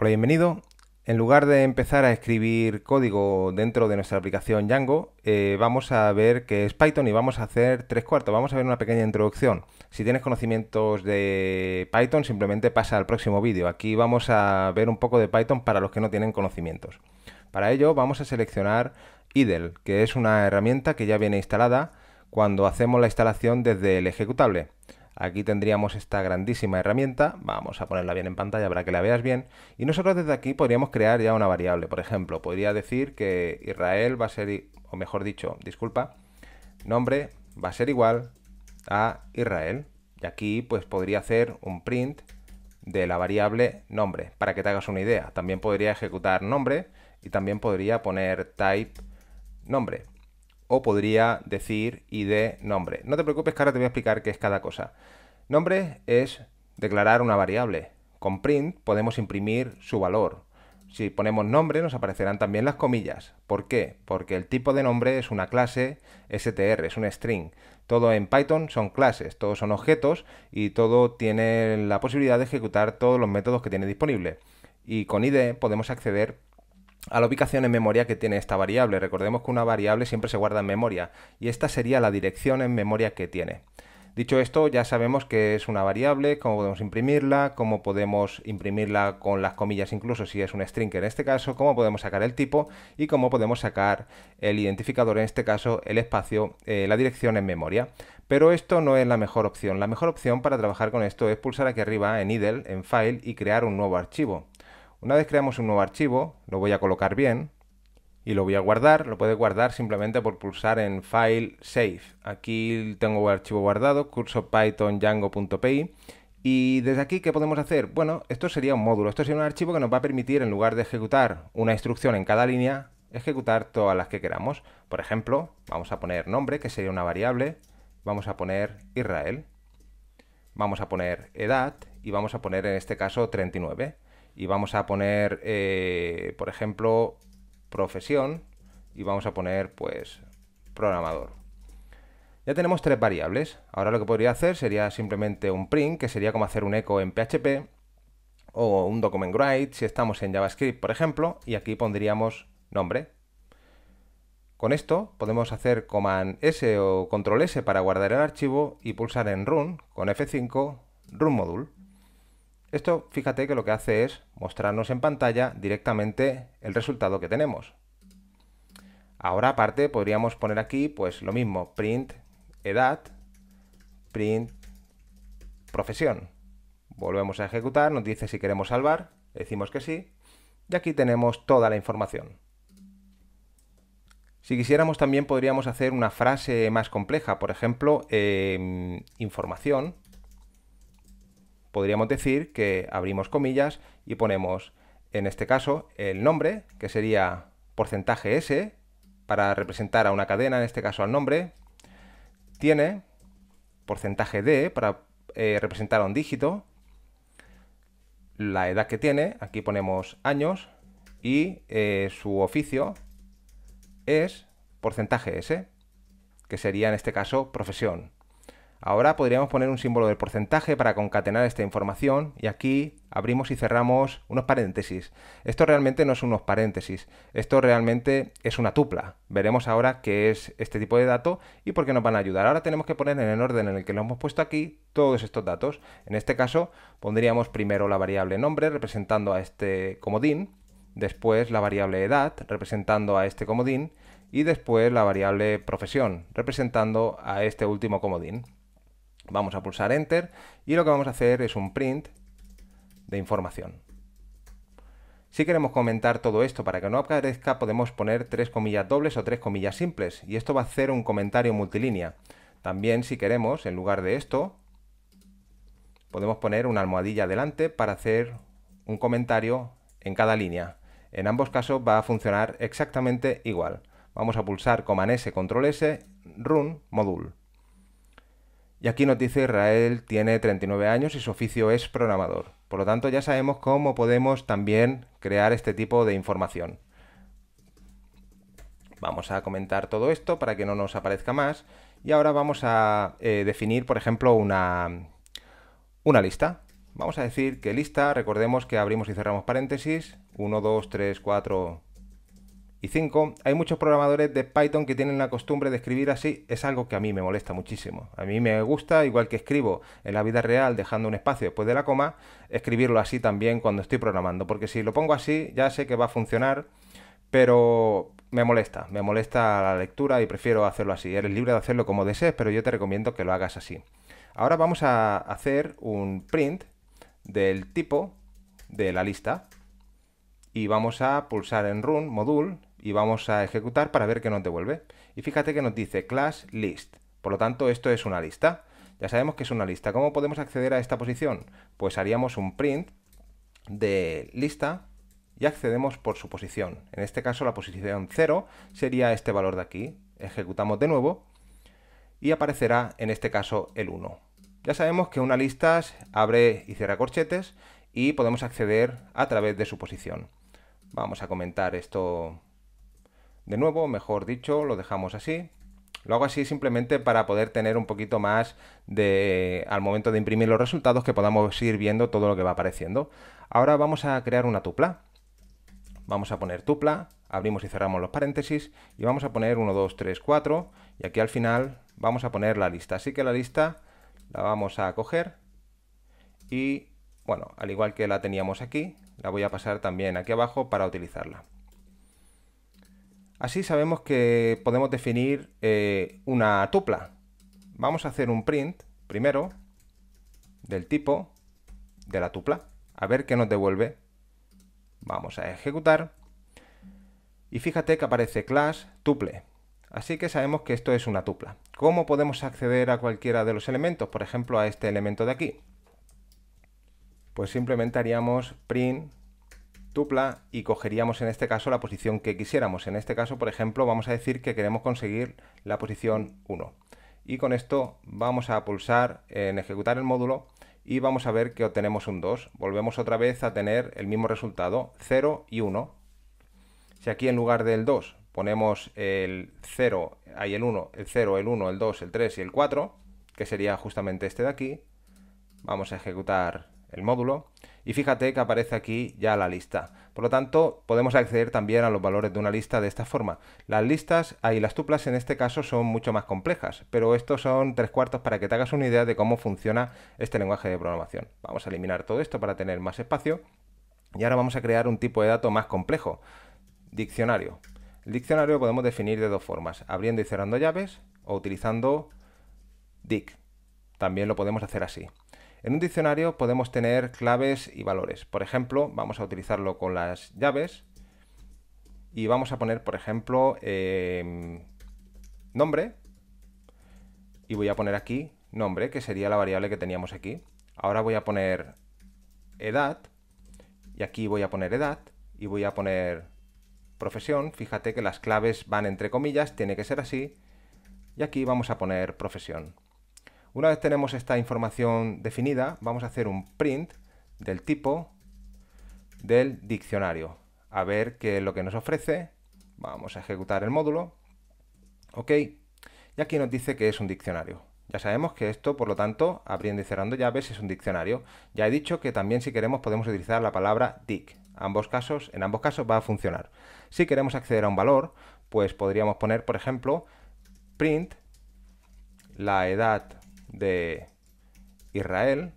Hola, bienvenido. En lugar de empezar a escribir código dentro de nuestra aplicación Django, eh, vamos a ver qué es Python y vamos a hacer tres cuartos. Vamos a ver una pequeña introducción. Si tienes conocimientos de Python, simplemente pasa al próximo vídeo. Aquí vamos a ver un poco de Python para los que no tienen conocimientos. Para ello vamos a seleccionar IDLE, que es una herramienta que ya viene instalada cuando hacemos la instalación desde el ejecutable. Aquí tendríamos esta grandísima herramienta, vamos a ponerla bien en pantalla para que la veas bien, y nosotros desde aquí podríamos crear ya una variable, por ejemplo, podría decir que Israel va a ser, o mejor dicho, disculpa, nombre va a ser igual a Israel, y aquí pues podría hacer un print de la variable nombre, para que te hagas una idea. También podría ejecutar nombre y también podría poner type nombre. O podría decir id nombre. No te preocupes que ahora te voy a explicar qué es cada cosa. Nombre es declarar una variable. Con print podemos imprimir su valor. Si ponemos nombre nos aparecerán también las comillas. ¿Por qué? Porque el tipo de nombre es una clase str, es un string. Todo en Python son clases, todos son objetos y todo tiene la posibilidad de ejecutar todos los métodos que tiene disponible. Y con id podemos acceder a la ubicación en memoria que tiene esta variable. Recordemos que una variable siempre se guarda en memoria y esta sería la dirección en memoria que tiene. Dicho esto, ya sabemos que es una variable, cómo podemos imprimirla, cómo podemos imprimirla con las comillas incluso si es un string en este caso, cómo podemos sacar el tipo y cómo podemos sacar el identificador, en este caso el espacio, eh, la dirección en memoria. Pero esto no es la mejor opción. La mejor opción para trabajar con esto es pulsar aquí arriba en IDLE, en File y crear un nuevo archivo. Una vez creamos un nuevo archivo, lo voy a colocar bien, y lo voy a guardar. Lo puede guardar simplemente por pulsar en File Save. Aquí tengo el archivo guardado, curso Y desde aquí, ¿qué podemos hacer? Bueno, esto sería un módulo, esto sería un archivo que nos va a permitir, en lugar de ejecutar una instrucción en cada línea, ejecutar todas las que queramos. Por ejemplo, vamos a poner nombre, que sería una variable, vamos a poner Israel, vamos a poner edad y vamos a poner en este caso 39. Y vamos a poner, eh, por ejemplo, profesión y vamos a poner pues programador. Ya tenemos tres variables. Ahora lo que podría hacer sería simplemente un print, que sería como hacer un echo en PHP o un document write si estamos en JavaScript, por ejemplo, y aquí pondríamos nombre. Con esto podemos hacer Command S o Control S para guardar el archivo y pulsar en Run con F5 Run Module. Esto fíjate que lo que hace es mostrarnos en pantalla directamente el resultado que tenemos. Ahora aparte podríamos poner aquí pues lo mismo, print edad, print profesión. Volvemos a ejecutar, nos dice si queremos salvar, decimos que sí, y aquí tenemos toda la información. Si quisiéramos también podríamos hacer una frase más compleja, por ejemplo, em, información podríamos decir que abrimos comillas y ponemos, en este caso, el nombre, que sería porcentaje S, para representar a una cadena, en este caso al nombre, tiene porcentaje D para eh, representar a un dígito, la edad que tiene, aquí ponemos años, y eh, su oficio es porcentaje S, que sería en este caso profesión. Ahora podríamos poner un símbolo del porcentaje para concatenar esta información y aquí abrimos y cerramos unos paréntesis. Esto realmente no es unos paréntesis, esto realmente es una tupla. Veremos ahora qué es este tipo de dato y por qué nos van a ayudar. Ahora tenemos que poner en el orden en el que lo hemos puesto aquí todos estos datos. En este caso pondríamos primero la variable nombre representando a este comodín, después la variable edad representando a este comodín y después la variable profesión representando a este último comodín. Vamos a pulsar Enter y lo que vamos a hacer es un print de información. Si queremos comentar todo esto para que no aparezca, podemos poner tres comillas dobles o tres comillas simples, y esto va a hacer un comentario multilínea. También, si queremos, en lugar de esto, podemos poner una almohadilla delante para hacer un comentario en cada línea. En ambos casos va a funcionar exactamente igual. Vamos a pulsar Command S, Control S, Run, Module. Y aquí nos dice Israel tiene 39 años y su oficio es programador. Por lo tanto, ya sabemos cómo podemos también crear este tipo de información. Vamos a comentar todo esto para que no nos aparezca más. Y ahora vamos a eh, definir, por ejemplo, una, una lista. Vamos a decir que lista, recordemos que abrimos y cerramos paréntesis, 1, 2, 3, 4, y 5. Hay muchos programadores de Python que tienen la costumbre de escribir así. Es algo que a mí me molesta muchísimo. A mí me gusta, igual que escribo en la vida real dejando un espacio después de la coma, escribirlo así también cuando estoy programando. Porque si lo pongo así, ya sé que va a funcionar, pero me molesta. Me molesta la lectura y prefiero hacerlo así. Eres libre de hacerlo como desees, pero yo te recomiendo que lo hagas así. Ahora vamos a hacer un print del tipo de la lista. Y vamos a pulsar en Run, Module, y vamos a ejecutar para ver qué nos devuelve. Y fíjate que nos dice class list. Por lo tanto, esto es una lista. Ya sabemos que es una lista. ¿Cómo podemos acceder a esta posición? Pues haríamos un print de lista y accedemos por su posición. En este caso la posición 0 sería este valor de aquí. Ejecutamos de nuevo y aparecerá en este caso el 1. Ya sabemos que una lista abre y cierra corchetes y podemos acceder a través de su posición. Vamos a comentar esto de nuevo, mejor dicho, lo dejamos así. Lo hago así simplemente para poder tener un poquito más de, al momento de imprimir los resultados, que podamos ir viendo todo lo que va apareciendo. Ahora vamos a crear una tupla. Vamos a poner tupla, abrimos y cerramos los paréntesis y vamos a poner 1, 2, 3, 4 y aquí al final vamos a poner la lista. Así que la lista la vamos a coger y, bueno, al igual que la teníamos aquí, la voy a pasar también aquí abajo para utilizarla. Así sabemos que podemos definir eh, una tupla. Vamos a hacer un print primero del tipo de la tupla, a ver qué nos devuelve. Vamos a ejecutar y fíjate que aparece class tuple. Así que sabemos que esto es una tupla. ¿Cómo podemos acceder a cualquiera de los elementos? Por ejemplo, a este elemento de aquí. Pues simplemente haríamos print tupla y cogeríamos en este caso la posición que quisiéramos. En este caso, por ejemplo, vamos a decir que queremos conseguir la posición 1. Y con esto vamos a pulsar en ejecutar el módulo y vamos a ver que obtenemos un 2. Volvemos otra vez a tener el mismo resultado, 0 y 1. Si aquí en lugar del 2 ponemos el 0, hay el 1, el 0, el 1, el 2, el 3 y el 4, que sería justamente este de aquí, vamos a ejecutar el módulo y fíjate que aparece aquí ya la lista. Por lo tanto, podemos acceder también a los valores de una lista de esta forma. Las listas y las tuplas en este caso son mucho más complejas, pero estos son tres cuartos para que te hagas una idea de cómo funciona este lenguaje de programación. Vamos a eliminar todo esto para tener más espacio. Y ahora vamos a crear un tipo de dato más complejo, diccionario. El diccionario lo podemos definir de dos formas, abriendo y cerrando llaves o utilizando dic. También lo podemos hacer así. En un diccionario podemos tener claves y valores. Por ejemplo, vamos a utilizarlo con las llaves y vamos a poner, por ejemplo, em, nombre y voy a poner aquí nombre, que sería la variable que teníamos aquí. Ahora voy a poner edad y aquí voy a poner edad y voy a poner profesión. Fíjate que las claves van entre comillas, tiene que ser así. Y aquí vamos a poner profesión. Una vez tenemos esta información definida, vamos a hacer un print del tipo del diccionario. A ver qué es lo que nos ofrece. Vamos a ejecutar el módulo. Ok. Y aquí nos dice que es un diccionario. Ya sabemos que esto, por lo tanto, abriendo y cerrando llaves es un diccionario. Ya he dicho que también si queremos podemos utilizar la palabra dic. Ambos casos, en ambos casos va a funcionar. Si queremos acceder a un valor, pues podríamos poner, por ejemplo, print la edad de Israel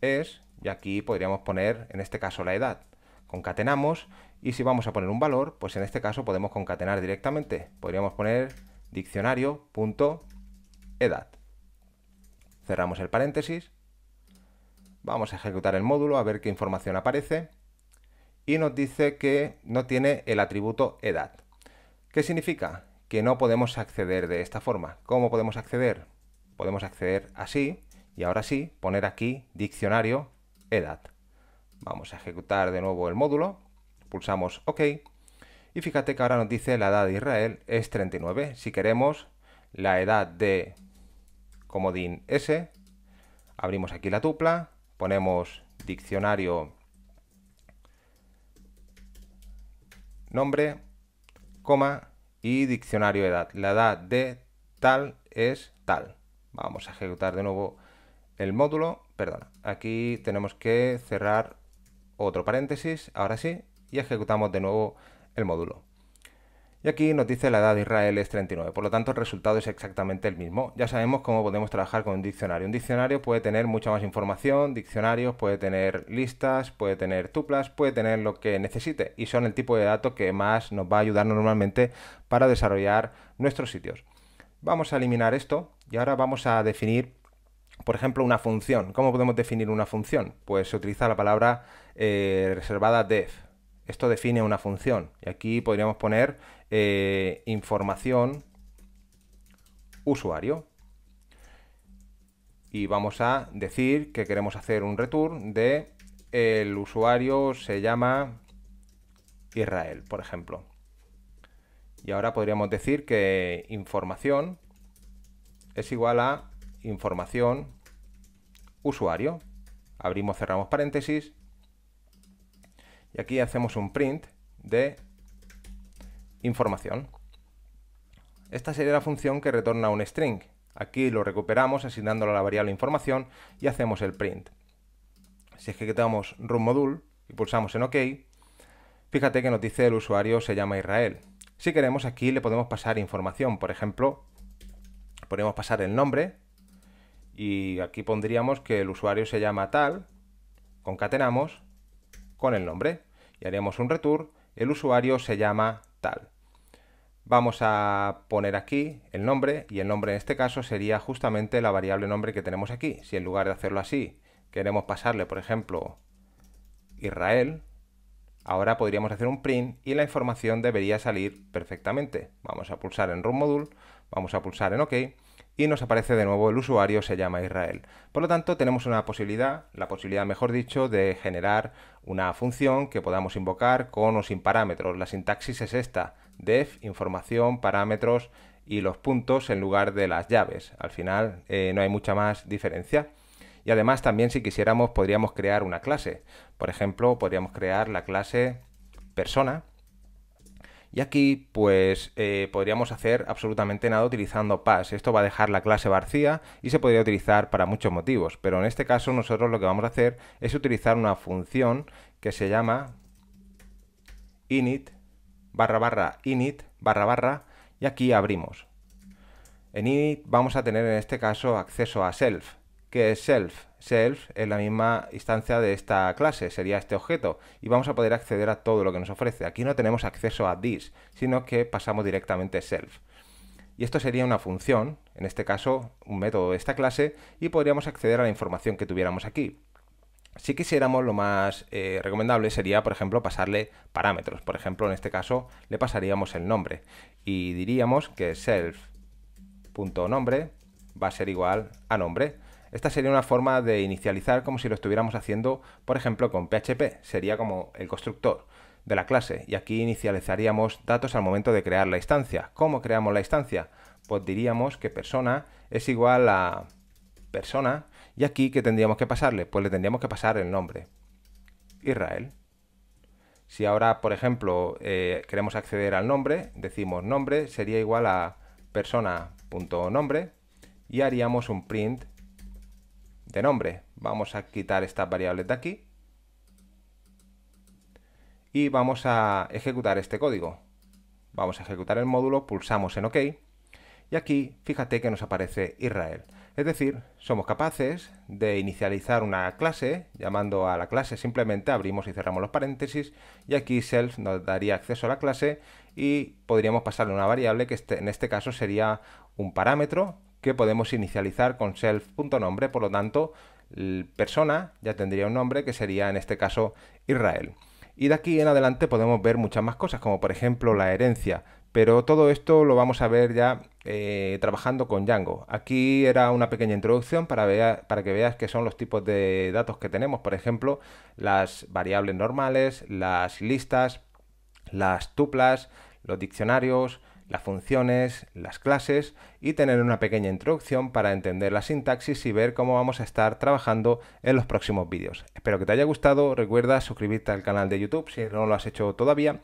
es, y aquí podríamos poner en este caso la edad, concatenamos y si vamos a poner un valor, pues en este caso podemos concatenar directamente, podríamos poner diccionario.edad. Cerramos el paréntesis, vamos a ejecutar el módulo a ver qué información aparece y nos dice que no tiene el atributo edad. ¿Qué significa? Que no podemos acceder de esta forma. ¿Cómo podemos acceder? podemos acceder así y ahora sí poner aquí diccionario edad. Vamos a ejecutar de nuevo el módulo, pulsamos OK y fíjate que ahora nos dice la edad de Israel es 39. Si queremos la edad de comodín S, abrimos aquí la tupla, ponemos diccionario nombre, coma y diccionario edad. La edad de tal es tal. Vamos a ejecutar de nuevo el módulo. Perdona, aquí tenemos que cerrar otro paréntesis, ahora sí, y ejecutamos de nuevo el módulo. Y aquí nos dice la edad de Israel es 39, por lo tanto el resultado es exactamente el mismo. Ya sabemos cómo podemos trabajar con un diccionario. Un diccionario puede tener mucha más información, diccionarios, puede tener listas, puede tener tuplas, puede tener lo que necesite y son el tipo de datos que más nos va a ayudar normalmente para desarrollar nuestros sitios. Vamos a eliminar esto y ahora vamos a definir, por ejemplo, una función. ¿Cómo podemos definir una función? Pues se utiliza la palabra eh, reservada def. Esto define una función. Y aquí podríamos poner eh, información usuario. Y vamos a decir que queremos hacer un return de el usuario se llama Israel, por ejemplo. Y ahora podríamos decir que información es igual a información usuario. Abrimos, cerramos paréntesis. Y aquí hacemos un print de información. Esta sería la función que retorna un string. Aquí lo recuperamos asignándolo a la variable información y hacemos el print. Si ejecutamos run module y pulsamos en OK, fíjate que nos dice el usuario se llama Israel. Si queremos, aquí le podemos pasar información. Por ejemplo, podemos pasar el nombre y aquí pondríamos que el usuario se llama tal, concatenamos con el nombre y haríamos un return, el usuario se llama tal. Vamos a poner aquí el nombre y el nombre en este caso sería justamente la variable nombre que tenemos aquí. Si en lugar de hacerlo así queremos pasarle, por ejemplo, Israel, Ahora podríamos hacer un print y la información debería salir perfectamente. Vamos a pulsar en Run Module, vamos a pulsar en OK y nos aparece de nuevo el usuario se llama Israel. Por lo tanto, tenemos una posibilidad, la posibilidad mejor dicho, de generar una función que podamos invocar con o sin parámetros. La sintaxis es esta, def, información, parámetros y los puntos en lugar de las llaves. Al final eh, no hay mucha más diferencia. Y además también si quisiéramos podríamos crear una clase. Por ejemplo, podríamos crear la clase persona. Y aquí pues eh, podríamos hacer absolutamente nada utilizando pass. Esto va a dejar la clase vacía y se podría utilizar para muchos motivos. Pero en este caso nosotros lo que vamos a hacer es utilizar una función que se llama init barra barra init barra barra y aquí abrimos. En init vamos a tener en este caso acceso a self que self. Self es la misma instancia de esta clase, sería este objeto, y vamos a poder acceder a todo lo que nos ofrece. Aquí no tenemos acceso a this, sino que pasamos directamente self. Y esto sería una función, en este caso un método de esta clase, y podríamos acceder a la información que tuviéramos aquí. Si quisiéramos, lo más eh, recomendable sería, por ejemplo, pasarle parámetros. Por ejemplo, en este caso, le pasaríamos el nombre y diríamos que self.nombre va a ser igual a nombre. Esta sería una forma de inicializar como si lo estuviéramos haciendo, por ejemplo, con PHP. Sería como el constructor de la clase y aquí inicializaríamos datos al momento de crear la instancia. ¿Cómo creamos la instancia? Pues diríamos que persona es igual a persona y aquí ¿qué tendríamos que pasarle? Pues le tendríamos que pasar el nombre. Israel. Si ahora, por ejemplo, eh, queremos acceder al nombre, decimos nombre sería igual a persona.nombre y haríamos un print de nombre. Vamos a quitar estas variables de aquí. Y vamos a ejecutar este código. Vamos a ejecutar el módulo, pulsamos en OK. Y aquí, fíjate que nos aparece Israel. Es decir, somos capaces de inicializar una clase, llamando a la clase simplemente abrimos y cerramos los paréntesis, y aquí self nos daría acceso a la clase y podríamos pasarle una variable que este, en este caso sería un parámetro que podemos inicializar con self.nombre, por lo tanto, persona ya tendría un nombre que sería en este caso Israel. Y de aquí en adelante podemos ver muchas más cosas, como por ejemplo la herencia. Pero todo esto lo vamos a ver ya eh, trabajando con Django. Aquí era una pequeña introducción para, para que veas que son los tipos de datos que tenemos. Por ejemplo, las variables normales, las listas, las tuplas, los diccionarios, las funciones, las clases y tener una pequeña introducción para entender la sintaxis y ver cómo vamos a estar trabajando en los próximos vídeos. Espero que te haya gustado, recuerda suscribirte al canal de YouTube si no lo has hecho todavía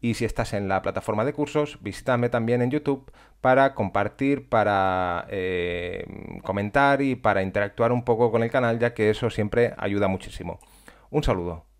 y si estás en la plataforma de cursos, visítame también en YouTube para compartir, para eh, comentar y para interactuar un poco con el canal ya que eso siempre ayuda muchísimo. Un saludo.